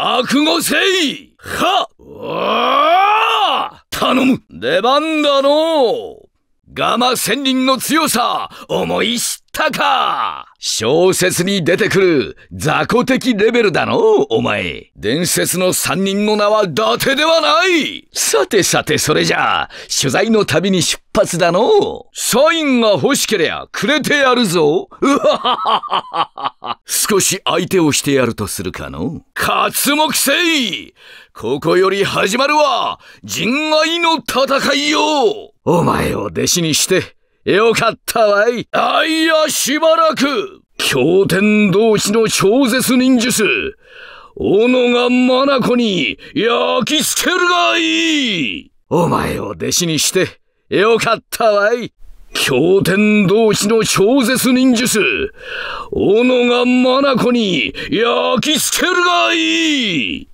覚悟せいはわ頼む出番だのガマ仙人の強さ、思い知ったか小説に出てくる雑魚的レベルだの、お前。伝説の三人の名は伊達ではないさてさてそれじゃあ、取材の旅に出発だの。サインが欲しけりゃくれてやるぞ。うははははは。少し相手をしてやるとするかの活目せいここより始まるは人愛の戦いよお前を弟子にしてよかったわいあいやしばらく経典同士の超絶忍術斧がコに焼き付けるがいいお前を弟子にしてよかったわい氷天同士の超絶忍術、斧がコに焼き付けるがいい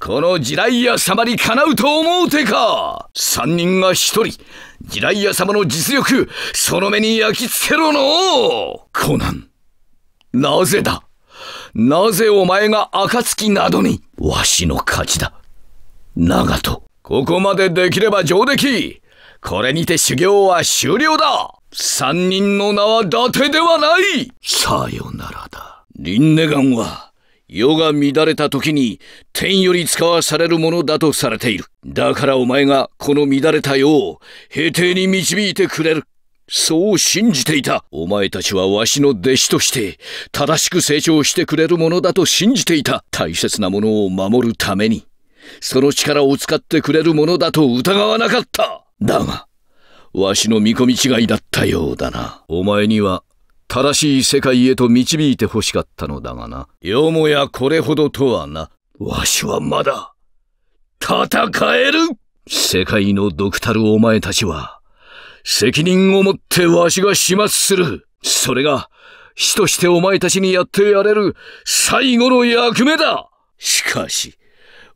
このジライ様にかなうと思うてか三人が一人、ジライ様の実力、その目に焼き付けろのコナン、なぜだなぜお前が暁などにわしの勝ちだ長門、ここまでできれば上出来これにて修行は終了だ三人の名は伊達ではないさよならだ。リンネガンは、世が乱れた時に天より使わされるものだとされている。だからお前がこの乱れた世を平定に導いてくれる。そう信じていた。お前たちはわしの弟子として正しく成長してくれるものだと信じていた。大切なものを守るために、その力を使ってくれるものだと疑わなかった。だが、わしの見込み違いだったようだな。お前には正しい世界へと導いて欲しかったのだがな。よもやこれほどとはな。わしはまだ、戦える世界の毒たるお前たちは、責任を持ってわしが始末する。それが、死としてお前たちにやってやれる最後の役目だしかし、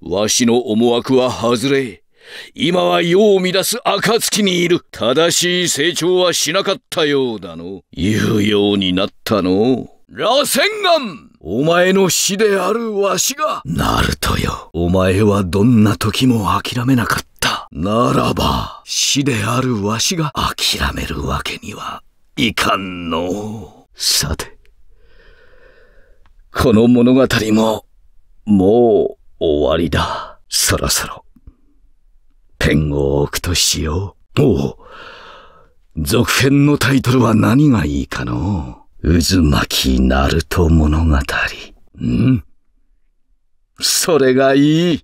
わしの思惑は外れ、今は世を乱す暁にいる。正しい成長はしなかったようだの。言うようになったの。螺旋岩お前の死であるわしが。ナルトよ。お前はどんな時も諦めなかった。ならば、死であるわしが諦めるわけにはいかんの。さて、この物語も、もう終わりだ。そろそろ。ペンを置くとしよう。おう。続編のタイトルは何がいいかの渦巻きナルト物語。んそれがいい